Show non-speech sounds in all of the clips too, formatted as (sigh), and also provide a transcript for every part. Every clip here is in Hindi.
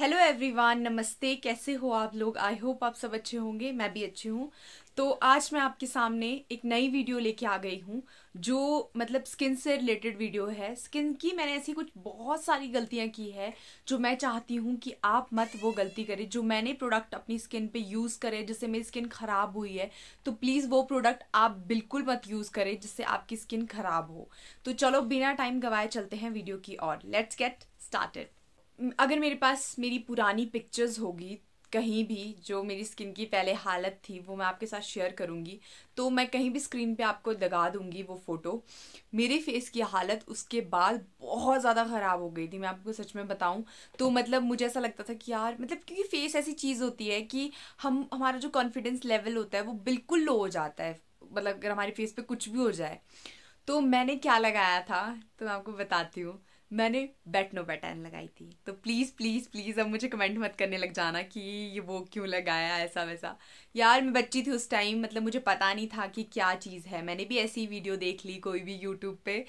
हेलो एवरीवन नमस्ते कैसे हो आप लोग आई होप आप सब अच्छे होंगे मैं भी अच्छी हूँ तो आज मैं आपके सामने एक नई वीडियो लेके आ गई हूँ जो मतलब स्किन से रिलेटेड वीडियो है स्किन की मैंने ऐसी कुछ बहुत सारी गलतियाँ की है जो मैं चाहती हूँ कि आप मत वो गलती करें जो मैंने प्रोडक्ट अपनी स्किन पे यूज़ करे जिससे मेरी स्किन ख़राब हुई है तो प्लीज़ वो प्रोडक्ट आप बिल्कुल मत यूज़ करें जिससे आपकी स्किन ख़राब हो तो चलो बिना टाइम गवाए चलते हैं वीडियो की और लेट्स गेट स्टार्टेड अगर मेरे पास मेरी पुरानी पिक्चर्स होगी कहीं भी जो मेरी स्किन की पहले हालत थी वो मैं आपके साथ शेयर करूँगी तो मैं कहीं भी स्क्रीन पे आपको लगा दूँगी वो फ़ोटो मेरे फेस की हालत उसके बाद बहुत ज़्यादा ख़राब हो गई थी मैं आपको सच में बताऊँ तो मतलब मुझे ऐसा लगता था कि यार मतलब क्योंकि फेस ऐसी चीज़ होती है कि हम हमारा जो कॉन्फिडेंस लेवल होता है वो बिल्कुल लो हो जाता है मतलब अगर हमारे फेस पर कुछ भी हो जाए तो मैंने क्या लगाया था तो मैं आपको बताती हूँ मैंने बेट नो लगाई थी तो प्लीज़ प्लीज़ प्लीज़ अब मुझे कमेंट मत करने लग जाना कि ये वो क्यों लगाया ऐसा वैसा यार मैं बच्ची थी उस टाइम मतलब मुझे पता नहीं था कि क्या चीज़ है मैंने भी ऐसी वीडियो देख ली कोई भी यूट्यूब पे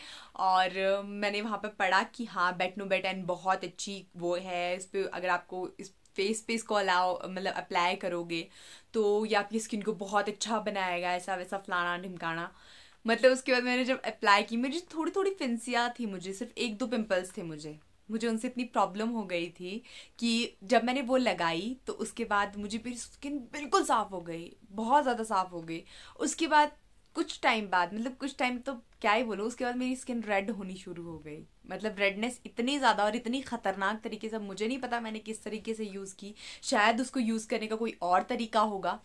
और मैंने वहाँ पे पढ़ा कि हाँ बेट नो बहुत अच्छी वो है इस पर अगर आपको इस फेस पे इसको अलाउ मतलब अप्लाई करोगे तो ये आपकी स्किन को बहुत अच्छा बनाएगा ऐसा वैसा फलाना ढिमकाना मतलब उसके बाद मैंने जब अप्लाई की मुझे थोड़ी थोड़ी फिंसियाँ थी मुझे सिर्फ एक दो पिम्पल्स थे मुझे मुझे उनसे इतनी प्रॉब्लम हो गई थी कि जब मैंने वो लगाई तो उसके बाद मुझे मेरी स्किन बिल्कुल साफ़ हो गई बहुत ज़्यादा साफ़ हो गई उसके बाद कुछ टाइम बाद मतलब कुछ टाइम तो क्या ही बोलो उसके बाद मेरी स्किन रेड होनी शुरू हो गई मतलब रेडनेस इतनी ज़्यादा और इतनी ख़तरनाक तरीके से मुझे नहीं पता मैंने किस तरीके से यूज़ की शायद उसको यूज़ करने का कोई और तरीका होगा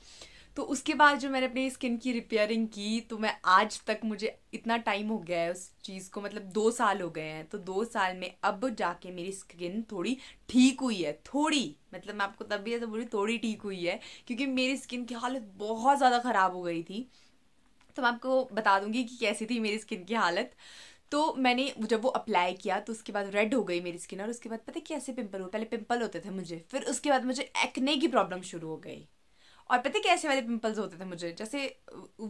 तो उसके बाद जो मैंने अपनी स्किन की रिपेयरिंग की तो मैं आज तक मुझे इतना टाइम हो गया है उस चीज़ को मतलब दो साल हो गए हैं तो दो साल में अब जाके मेरी स्किन थोड़ी ठीक हुई है थोड़ी मतलब मैं आपको तब भी ऐसा बोली थोड़ी ठीक हुई है क्योंकि मेरी स्किन की हालत बहुत ज़्यादा ख़राब हो गई थी तो मैं आपको बता दूंगी कि कैसी थी मेरी स्किन की हालत तो मैंने जब वो अप्लाई किया तो उसके बाद रेड हो गई मेरी स्किन और उसके बाद पता कैसे पिंपल हुए पहले पिंपल होते थे मुझे फिर उसके बाद मुझे एक्ने की प्रॉब्लम शुरू हो गई और पता कैसे वाले पिंपल्स होते थे मुझे जैसे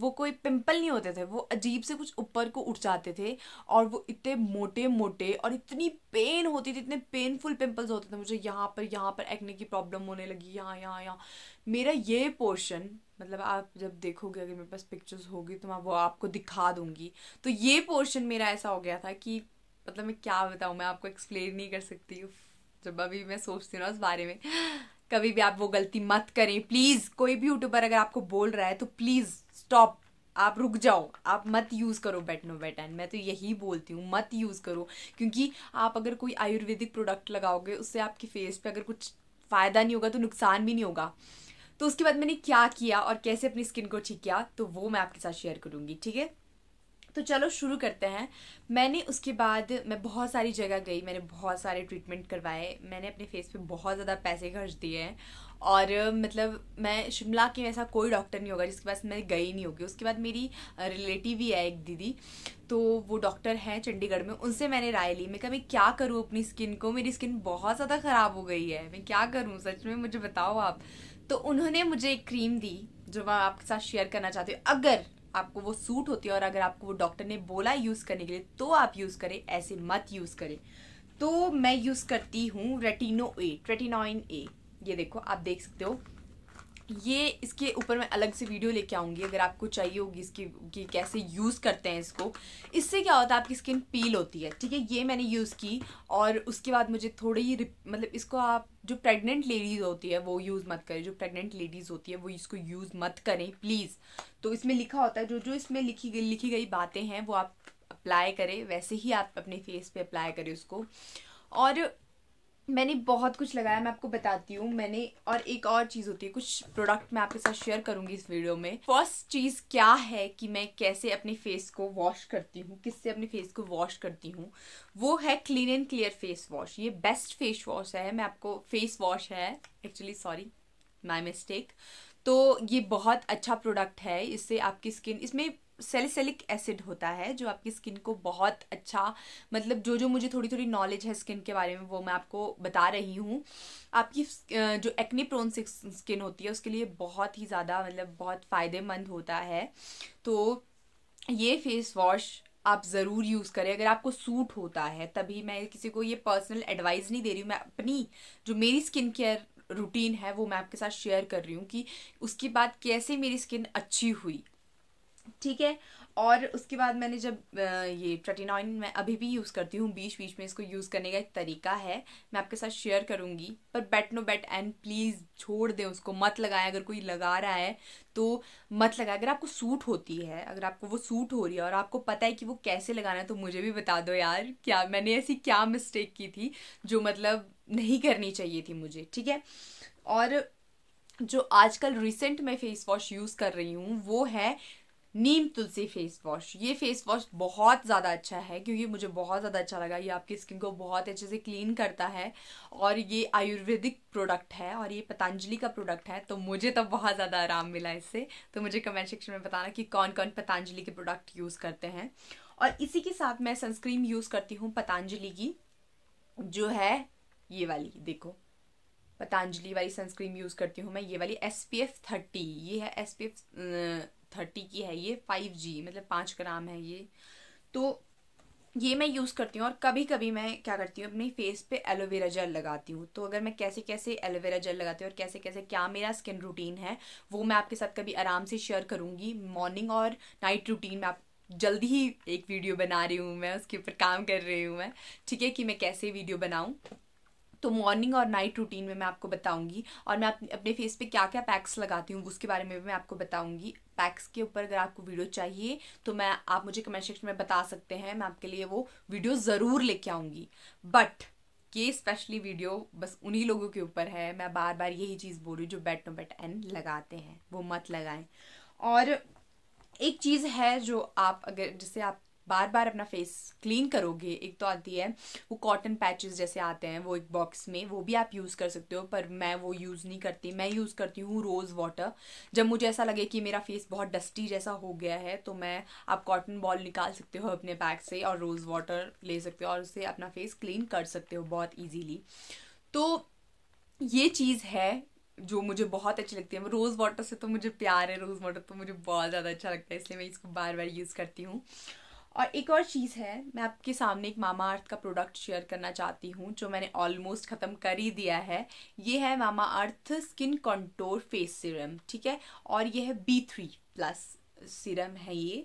वो कोई पिंपल नहीं होते थे वो अजीब से कुछ ऊपर को उठ जाते थे और वो इतने मोटे मोटे और इतनी पेन होती थी इतने पेनफुल पिंपल्स होते थे मुझे यहाँ पर यहाँ पर एक्ने की प्रॉब्लम होने लगी यहाँ यहाँ यहाँ मेरा ये पोर्शन मतलब आप जब देखोगे अगर मेरे पास पिक्चर्स होगी तो मैं वो आपको दिखा दूंगी तो ये पोर्शन मेरा ऐसा हो गया था कि मतलब मैं क्या बताऊँ मैं आपको एक्सप्लेन नहीं कर सकती जब अभी मैं सोचती हूँ ना उस बारे में कभी भी आप वो गलती मत करें प्लीज़ कोई भी यूट्यूबर अगर आपको बोल रहा है तो प्लीज़ स्टॉप आप रुक जाओ आप मत यूज़ करो बैटन मैं तो यही बोलती हूँ मत यूज़ करो क्योंकि आप अगर कोई आयुर्वेदिक प्रोडक्ट लगाओगे उससे आपके फेस पे अगर कुछ फ़ायदा नहीं होगा तो नुकसान भी नहीं होगा तो उसके बाद मैंने क्या किया और कैसे अपनी स्किन को ठीक किया तो वो मैं आपके साथ शेयर करूँगी ठीक है तो चलो शुरू करते हैं मैंने उसके बाद मैं बहुत सारी जगह गई मैंने बहुत सारे ट्रीटमेंट करवाए मैंने अपने फेस पे बहुत ज़्यादा पैसे खर्च दिए हैं और मतलब मैं शिमला के ऐसा कोई डॉक्टर नहीं होगा जिसके पास मैं गई नहीं होगी उसके बाद मेरी रिलेटिव ही है एक दीदी तो वो डॉक्टर हैं चंडीगढ़ में उनसे मैंने राय ली मैं कहा मैं क्या करूँ अपनी स्किन को मेरी स्किन बहुत ज़्यादा ख़राब हो गई है मैं क्या करूँ सच में मुझे बताओ आप तो उन्होंने मुझे एक क्रीम दी जो मैं आपके साथ शेयर करना चाहती हूँ अगर आपको वो सूट होती है और अगर आपको वो डॉक्टर ने बोला यूज़ करने के लिए तो आप यूज़ करें ऐसे मत यूज़ करें तो मैं यूज़ करती हूँ रेटिनो ए रेटिनोइन ए ये देखो आप देख सकते हो ये इसके ऊपर मैं अलग से वीडियो लेके आऊँगी अगर आपको चाहिए होगी इसकी कि कैसे यूज़ करते हैं इसको इससे क्या होता है आपकी स्किन पील होती है ठीक है ये मैंने यूज़ की और उसके बाद मुझे थोड़ी मतलब इसको आप जो प्रेग्नेंट लेडीज़ होती है वो यूज़ मत करें जो प्रेग्नेंट लेडीज़ होती है वो इसको यूज़ मत करें प्लीज़ तो इसमें लिखा होता है जो जो इसमें लिखी गई लिखी गई बातें हैं वो आप अप्लाई करें वैसे ही आप अपने फेस पे अप्लाई करें उसको और मैंने बहुत कुछ लगाया मैं आपको बताती हूँ मैंने और एक और चीज़ होती है कुछ प्रोडक्ट मैं आपके साथ शेयर करूंगी इस वीडियो में फर्स्ट चीज़ क्या है कि मैं कैसे अपने फेस को वॉश करती हूँ किससे अपने फेस को वॉश करती हूँ वो है clean and clear face wash ये बेस्ट फेस वॉश है मैं आपको फेस वॉश है एक्चुअली सॉरी माई मिस्टेक तो ये बहुत अच्छा प्रोडक्ट है इससे आपकी स्किन इसमें सेलिसिलिक एसिड होता है जो आपकी स्किन को बहुत अच्छा मतलब जो जो मुझे थोड़ी थोड़ी नॉलेज है स्किन के बारे में वो मैं आपको बता रही हूँ आपकी जो एक्ने प्रोन स्किन होती है उसके लिए बहुत ही ज़्यादा मतलब बहुत फ़ायदेमंद होता है तो ये फेस वॉश आप ज़रूर यूज़ करें अगर आपको सूट होता है तभी मैं किसी को ये पर्सनल एडवाइस नहीं दे रही हूँ मैं अपनी जो मेरी स्किन केयर रूटीन है वो मैं आपके साथ शेयर कर रही हूँ कि उसके बाद कैसे मेरी स्किन अच्छी हुई ठीक है और उसके बाद मैंने जब ये ट्रेटिनॉइन मैं अभी भी यूज़ करती हूँ बीच बीच में इसको यूज़ करने का एक तरीका है मैं आपके साथ शेयर करूँगी पर bet no bet and please छोड़ दें उसको मत लगाएं अगर कोई लगा रहा है तो मत लगाएं अगर आपको सूट होती है अगर आपको वो सूट हो रही है और आपको पता है कि वो कैसे लगाना है तो मुझे भी बता दो यार क्या मैंने ऐसी क्या मिस्टेक की थी जो मतलब नहीं करनी चाहिए थी मुझे ठीक है और जो आजकल रिसेंट मैं फेस वॉश यूज़ कर रही हूँ वो है नीम तुलसी फेस वॉश ये फेस वॉश बहुत ज़्यादा अच्छा है क्योंकि मुझे बहुत ज़्यादा अच्छा लगा ये आपकी स्किन को बहुत अच्छे से क्लीन करता है और ये आयुर्वेदिक प्रोडक्ट है और ये पतंजलि का प्रोडक्ट है तो मुझे तो बहुत ज़्यादा आराम मिला इससे तो मुझे कमेंट सेक्शन में बताना कि कौन कौन पतंजलि के प्रोडक्ट यूज़ करते हैं और इसी के साथ मैं सनस्क्रीन यूज़ करती हूँ पतंजलि की जो है ये वाली देखो पतंजलि वाली सनस्क्रीन यूज़ करती हूँ मैं ये वाली एस पी एफ थर्टी ये है एस पी एफ थर्टी की है ये फाइव जी मतलब पाँच ग्राम है ये तो ये मैं यूज़ करती हूँ और कभी कभी मैं क्या करती हूँ अपने फेस पे एलोवेरा जेल लगाती हूँ तो अगर मैं कैसे कैसे एलोवेरा जेल लगाती हूँ और कैसे कैसे क्या मेरा स्किन रूटीन है वो मैं आपके साथ कभी आराम से शेयर करूँगी मॉर्निंग और नाइट रूटीन में आप जल्दी ही एक वीडियो बना रही हूँ मैं उसके ऊपर काम कर रही हूँ मैं ठीक है कि मैं कैसे वीडियो बनाऊँ तो मॉर्निंग और नाइट रूटीन में मैं आपको बताऊंगी और मैं अपने फेस पे क्या क्या पैक्स लगाती हूँ उसके बारे में भी मैं आपको बताऊंगी पैक्स के ऊपर अगर आपको वीडियो चाहिए तो मैं आप मुझे कमेंट सेक्शन में बता सकते हैं मैं आपके लिए वो वीडियो ज़रूर लेके आऊँगी बट ये स्पेशली वीडियो बस उन्हीं लोगों के ऊपर है मैं बार बार यही चीज़ बोल रही हूँ जो बेट नो बेट एन लगाते हैं वो मत लगाएं और एक चीज़ है जो आप अगर जैसे आप बार बार अपना फेस क्लीन करोगे एक तो आती है वो कॉटन पैचेस जैसे आते हैं वो एक बॉक्स में वो भी आप यूज़ कर सकते हो पर मैं वो यूज़ नहीं करती मैं यूज़ करती हूँ रोज़ वाटर जब मुझे ऐसा लगे कि मेरा फेस बहुत डस्टी जैसा हो गया है तो मैं आप कॉटन बॉल निकाल सकते हो अपने बैग से और रोज़ वाटर ले सकते हो और उससे अपना फेस क्लीन कर सकते हो बहुत ईजीली तो ये चीज़ है जो मुझे बहुत अच्छी लगती है रोज़ वाटर से तो मुझे प्यार है रोज़ वाटर तो मुझे बहुत ज़्यादा अच्छा लगता है इसलिए मैं इसको बार बार यूज़ करती हूँ और एक और चीज़ है मैं आपके सामने एक मामा अर्थ का प्रोडक्ट शेयर करना चाहती हूँ जो मैंने ऑलमोस्ट ख़त्म कर ही दिया है ये है Mama Earth skin contour face serum ठीक है और ये है बी थ्री प्लस सीरम है ये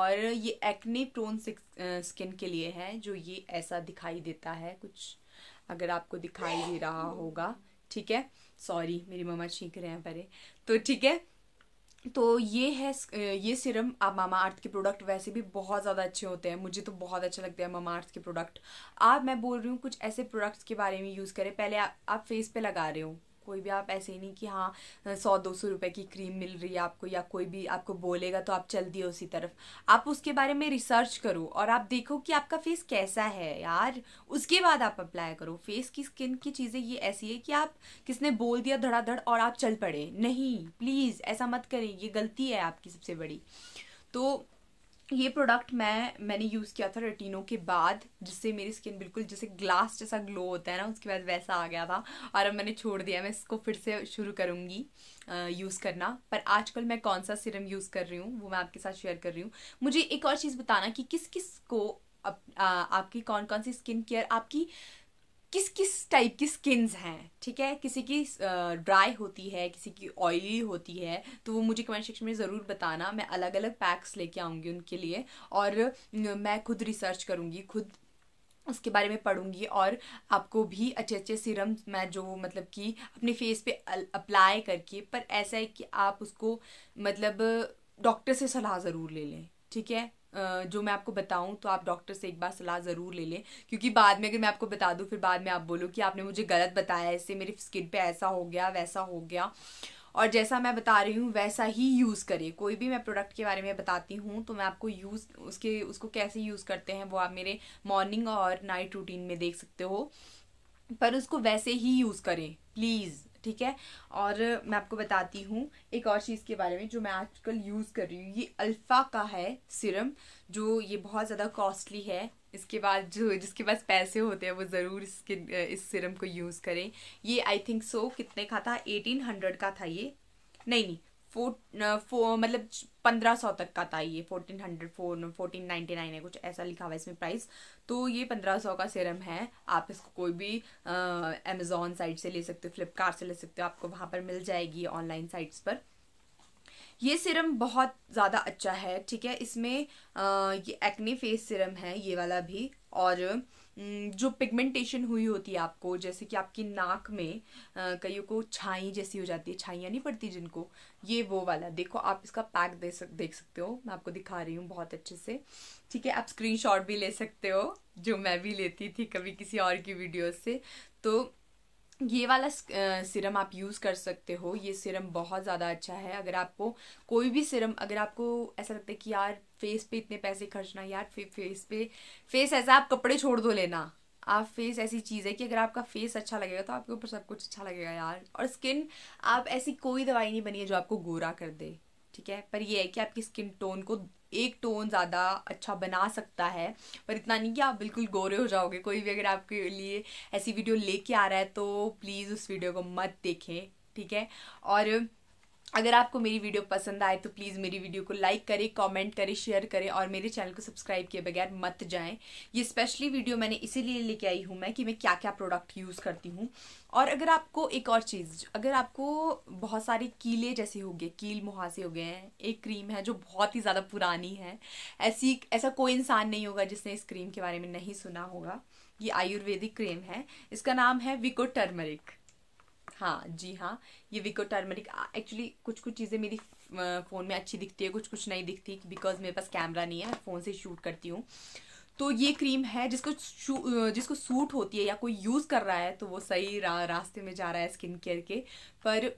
और ये एक्ने प्रोन स्किन के लिए है जो ये ऐसा दिखाई देता है कुछ अगर आपको दिखाई दे रहा होगा ठीक है सॉरी मेरी मम्मा छींक रहे हैं परे तो ठीक है तो ये है ये सिरम आप मामा अर्थ के प्रोडक्ट वैसे भी बहुत ज़्यादा अच्छे होते हैं मुझे तो बहुत अच्छे लगते हैं मामा अर्थ के प्रोडक्ट आप मैं बोल रही हूँ कुछ ऐसे प्रोडक्ट्स के बारे में यूज़ करें पहले आ, आप फेस पे लगा रहे हो कोई भी आप ऐसे ही नहीं कि हाँ सौ दो सौ रुपये की क्रीम मिल रही है आपको या कोई भी आपको बोलेगा तो आप चल दिए उसी तरफ आप उसके बारे में रिसर्च करो और आप देखो कि आपका फेस कैसा है यार उसके बाद आप अप्लाई करो फेस की स्किन की चीज़ें ये ऐसी है कि आप किसने बोल दिया धड़ाधड़ और आप चल पड़े नहीं प्लीज़ ऐसा मत करें ये गलती है आपकी सबसे बड़ी तो ये प्रोडक्ट मैं मैंने यूज़ किया था रेटिनो के बाद जिससे मेरी स्किन बिल्कुल जैसे ग्लास जैसा ग्लो होता है ना उसके बाद वैसा आ गया था और अब मैंने छोड़ दिया मैं इसको फिर से शुरू करूँगी यूज़ करना पर आजकल मैं कौन सा सिरम यूज़ कर रही हूँ वो मैं आपके साथ शेयर कर रही हूँ मुझे एक और चीज़ बताना कि किस किस को आ, आपकी कौन कौन सी स्किन केयर आपकी किस किस टाइप की स्किन्स हैं ठीक है किसी की ड्राई होती है किसी की ऑयली होती है तो वो मुझे कमेंट सेक्शन में ज़रूर बताना मैं अलग अलग पैक्स लेके आऊँगी उनके लिए और मैं खुद रिसर्च करूँगी खुद उसके बारे में पढ़ूंगी और आपको भी अच्छे अच्छे सीरम मैं जो मतलब कि अपने फेस पे अप्लाई करके पर ऐसा है कि आप उसको मतलब डॉक्टर से सलाह ज़रूर ले लें ठीक है जो मैं आपको बताऊं तो आप डॉक्टर से एक बार सलाह ज़रूर ले लें क्योंकि बाद में अगर मैं आपको बता दूं फिर बाद में आप बोलो कि आपने मुझे गलत बताया इससे मेरी स्किन पे ऐसा हो गया वैसा हो गया और जैसा मैं बता रही हूँ वैसा ही यूज़ करें कोई भी मैं प्रोडक्ट के बारे में बताती हूँ तो मैं आपको यूज़ उसके उसको कैसे यूज़ करते हैं वो आप मेरे मॉर्निंग और नाइट रूटीन में देख सकते हो पर उसको वैसे ही यूज़ करें प्लीज़ ठीक है और मैं आपको बताती हूँ एक और चीज़ के बारे में जो मैं आजकल यूज़ कर रही हूँ ये अल्फ़ा का है सिरम जो ये बहुत ज़्यादा कॉस्टली है इसके बाद जो जिसके पास पैसे होते हैं वो ज़रूर इसके इस सिरम को यूज़ करें ये आई थिंक सो कितने का था एटीन हंड्रेड का था ये नहीं नहीं फोर फो, मतलब पंद्रह सौ तक का था ये fourteen hundred four fourteen ninety nine है कुछ ऐसा लिखा हुआ है इसमें प्राइस तो ये पंद्रह सौ का सीरम है आप इसको कोई भी अमेजोन साइट से ले सकते हो फ्लिपकार्ट से ले सकते हो आपको वहाँ पर मिल जाएगी ऑनलाइन साइट्स पर ये सिरम बहुत ज़्यादा अच्छा है ठीक है इसमें आ, ये एक्ने फेस सिरम है ये वाला भी और हम्म, जो पिगमेंटेशन हुई होती है आपको जैसे कि आपकी नाक में कईयों को छाई जैसी हो जाती है छाइयाँ नहीं पड़ती जिनको ये वो वाला देखो आप इसका पैक दे सक देख सकते हो मैं आपको दिखा रही हूँ बहुत अच्छे से ठीक है आप स्क्रीनशॉट भी ले सकते हो जो मैं भी लेती थी कभी किसी और की वीडियो से तो ये वाला सिरम आप यूज़ कर सकते हो ये सिरम बहुत ज़्यादा अच्छा है अगर आपको कोई भी सिरम अगर आपको ऐसा लगता है कि यार फेस पे इतने पैसे खर्चना यार फे, फेस पे फेस ऐसा आप कपड़े छोड़ दो लेना आप फेस ऐसी चीज़ है कि अगर आपका फेस अच्छा लगेगा तो आपके ऊपर सब कुछ अच्छा लगेगा यार और स्किन आप ऐसी कोई दवाई नहीं बनी है जो आपको गोरा कर दे ठीक है पर यह है कि आपकी स्किन टोन को एक टोन ज़्यादा अच्छा बना सकता है पर इतना नहीं कि आप बिल्कुल गोरे हो जाओगे कोई भी अगर आपके लिए ऐसी वीडियो लेके आ रहा है तो प्लीज़ उस वीडियो को मत देखें ठीक है और अगर आपको मेरी वीडियो पसंद आए तो प्लीज़ मेरी वीडियो को लाइक करें कमेंट करें शेयर करें और मेरे चैनल को सब्सक्राइब किए बगैर मत जाएं ये स्पेशली वीडियो मैंने इसीलिए लेके आई हूँ मैं कि मैं क्या क्या प्रोडक्ट यूज़ करती हूँ और अगर आपको एक और चीज़ अगर आपको बहुत सारे कीले जैसे हो गए कील मुहासे हो गए हैं एक क्रीम है जो बहुत ही ज़्यादा पुरानी है ऐसी ऐसा कोई इंसान नहीं होगा जिसने इस क्रीम के बारे में नहीं सुना होगा ये आयुर्वेदिक क्रीम है इसका नाम है विको टर्मरिक हाँ जी हाँ ये विको टर्मरिक एक्चुअली कुछ कुछ चीज़ें मेरी फ़ोन में अच्छी दिखती है कुछ कुछ नहीं दिखती बिकॉज मेरे पास कैमरा नहीं है फ़ोन से शूट करती हूँ तो ये क्रीम है जिसको जिसको सूट होती है या कोई यूज़ कर रहा है तो वो सही रा, रास्ते में जा रहा है स्किन केयर के पर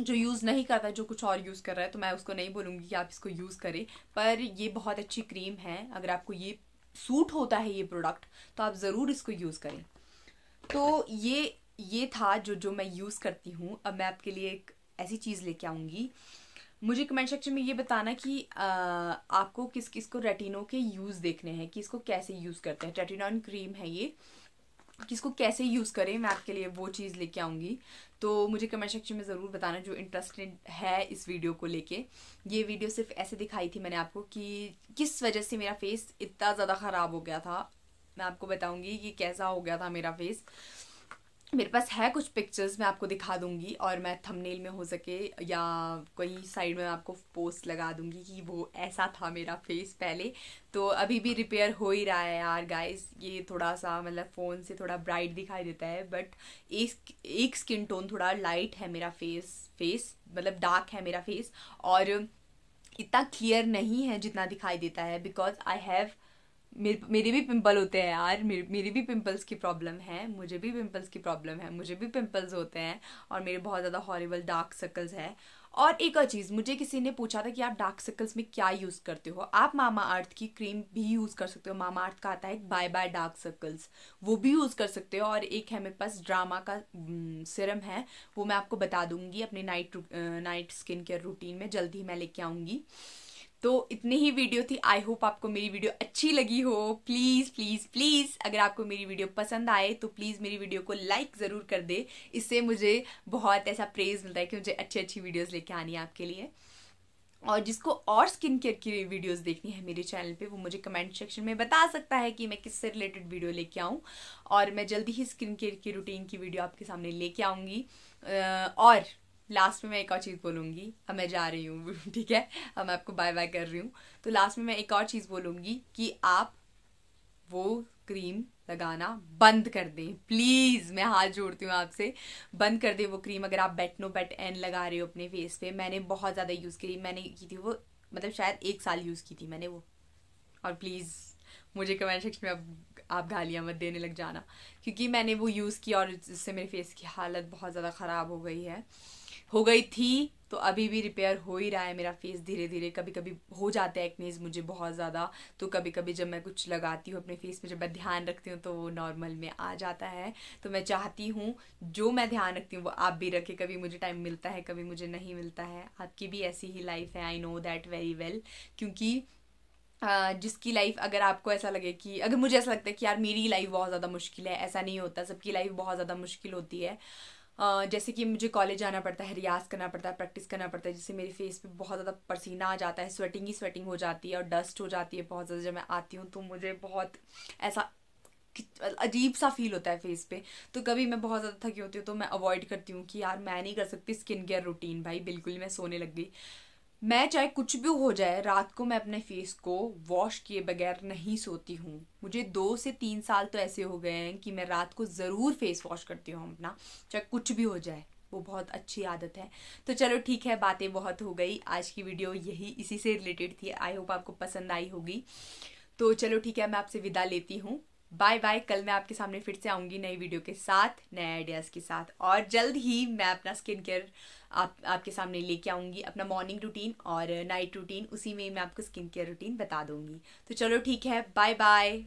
जो यूज़ नहीं करता जो कुछ और यूज़ कर रहा है तो मैं उसको नहीं बोलूँगी कि आप इसको यूज़ करें पर ये बहुत अच्छी क्रीम है अगर आपको ये सूट होता है ये प्रोडक्ट तो आप ज़रूर इसको यूज़ करें तो ये ये था जो जो मैं यूज़ करती हूँ अब मैं आपके लिए एक ऐसी चीज़ लेके आऊँगी मुझे कमेंट सेक्शन में ये बताना कि आ, आपको किस किस को रेटिनो के यूज़ देखने हैं कि इसको कैसे यूज़ करते हैं रेटिनॉन क्रीम है ये किसको कैसे यूज़ करें मैं आपके लिए वो चीज़ लेके आऊँगी तो मुझे कमेंट सेक्शन में ज़रूर बताना जो इंटरेस्टेड है इस वीडियो को लेके ये वीडियो सिर्फ ऐसे दिखाई थी मैंने आपको कि किस वजह से मेरा फेस इतना ज़्यादा ख़राब हो गया था मैं आपको बताऊँगी कि कैसा हो गया था मेरा फेस मेरे पास है कुछ पिक्चर्स मैं आपको दिखा दूंगी और मैं थंबनेल में हो सके या कहीं साइड में आपको पोस्ट लगा दूंगी कि वो ऐसा था मेरा फेस पहले तो अभी भी रिपेयर हो ही रहा है यार गाइस ये थोड़ा सा मतलब फ़ोन से थोड़ा ब्राइट दिखाई देता है बट एक एक स्किन टोन थोड़ा लाइट है मेरा फेस फेस मतलब डार्क है मेरा फेस और इतना क्लियर नहीं है जितना दिखाई देता है बिकॉज आई हैव मेरे मेरे भी पिंपल होते हैं यार मेरे मेरी भी पिंपल्स की प्रॉब्लम है मुझे भी पिंपल्स की प्रॉब्लम है मुझे भी पिंपल्स होते हैं और मेरे बहुत ज़्यादा हॉरेबल डार्क सर्कल्स है और एक और चीज़ मुझे किसी ने पूछा था कि आप डार्क सर्कल्स में क्या यूज़ करते हो आप मामा अर्थ की क्रीम भी यूज़ कर सकते हो मामा अर्थ का आता है बाय बाय डार्क सर्कल्स वो भी यूज़ कर सकते हो और एक है मेरे पास ड्रामा का सिरम है वो मैं आपको बता दूंगी अपने night night skin care routine में जल्दी ही मैं लेके आऊँगी तो इतनी ही वीडियो थी आई होप आपको मेरी वीडियो अच्छी लगी हो प्लीज़ प्लीज़ प्लीज़ अगर आपको मेरी वीडियो पसंद आए तो प्लीज़ मेरी वीडियो को लाइक ज़रूर कर दे इससे मुझे बहुत ऐसा प्रेज़ मिलता है कि मुझे अच्छी अच्छी वीडियोज़ लेके आनी है आपके लिए और जिसको और स्किन केयर की वीडियोस देखनी है मेरे चैनल पे वो मुझे कमेंट सेक्शन में बता सकता है कि मैं किससे रिलेटेड वीडियो लेके आऊँ और मैं जल्दी ही स्किन केयर की रूटीन की वीडियो आपके सामने लेके आऊँगी और लास्ट में मैं एक और चीज़ बोलूँगी अब मैं जा रही हूँ (laughs) ठीक है अब मैं आपको बाय बाय कर रही हूँ तो लास्ट में मैं एक और चीज़ बोलूँगी कि आप वो क्रीम लगाना बंद कर दें प्लीज़ मैं हाथ जोड़ती हूँ आपसे बंद कर दें वो क्रीम अगर आप बेटनो बेट एन लगा रहे हो अपने फेस पे मैंने बहुत ज़्यादा यूज़ करी मैंने की थी वो मतलब शायद एक साल यूज़ की थी मैंने वो और प्लीज़ मुझे कमेंट सेक्शन में अब आप गालियाँ मत देने लग जाना क्योंकि मैंने वो यूज़ किया और जिससे मेरे फेस की हालत बहुत ज़्यादा ख़राब हो गई है हो गई थी तो अभी भी रिपेयर हो ही रहा है मेरा फेस धीरे धीरे कभी कभी हो जाता है एक्नेज मुझे बहुत ज़्यादा तो कभी कभी जब मैं कुछ लगाती हूँ अपने फेस में जब मैं ध्यान रखती हूँ तो वो नॉर्मल में आ जाता है तो मैं चाहती हूँ जो मैं ध्यान रखती हूँ वो आप भी रखें कभी मुझे टाइम मिलता है कभी मुझे नहीं मिलता है आपकी भी ऐसी ही लाइफ है I know that very well क्योंकि Uh, जिसकी लाइफ अगर आपको ऐसा लगे कि अगर मुझे ऐसा लगता है कि यार मेरी लाइफ बहुत ज़्यादा मुश्किल है ऐसा नहीं होता सबकी लाइफ बहुत ज़्यादा मुश्किल होती है जैसे कि मुझे कॉलेज जाना पड़ता है रियाज करना पड़ता है प्रैक्टिस करना पड़ता है जिससे मेरी फेस पे बहुत ज़्यादा पसीना आ जाता है स्वेटिंग ही स्वेटिंग हो जाती है और डस्ट हो जाती है बहुत ज़्यादा जब मैं आती हूँ तो मुझे बहुत ऐसा अजीब सा फील होता है फेस पे तो कभी मैं बहुत ज़्यादा थकी होती हूँ तो मैं अवॉइड करती हूँ कि यार मैं नहीं कर सकती स्किन केयर रूटीन भाई बिल्कुल मैं सोने लग गई मैं चाहे कुछ भी हो जाए रात को मैं अपने फेस को वॉश किए बगैर नहीं सोती हूँ मुझे दो से तीन साल तो ऐसे हो गए हैं कि मैं रात को ज़रूर फेस वॉश करती हूँ अपना चाहे कुछ भी हो जाए वो बहुत अच्छी आदत है तो चलो ठीक है बातें बहुत हो गई आज की वीडियो यही इसी से रिलेटेड थी आई होप आपको पसंद आई होगी तो चलो ठीक है मैं आपसे विदा लेती हूँ बाय बाय कल मैं आपके सामने फिर से आऊँगी नई वीडियो के साथ नए आइडियाज़ के साथ और जल्द ही मैं अपना स्किन केयर आप आपके सामने लेके आऊँगी अपना मॉर्निंग रूटीन और नाइट रूटीन उसी में मैं आपको स्किन केयर रूटीन बता दूँगी तो चलो ठीक है बाय बाय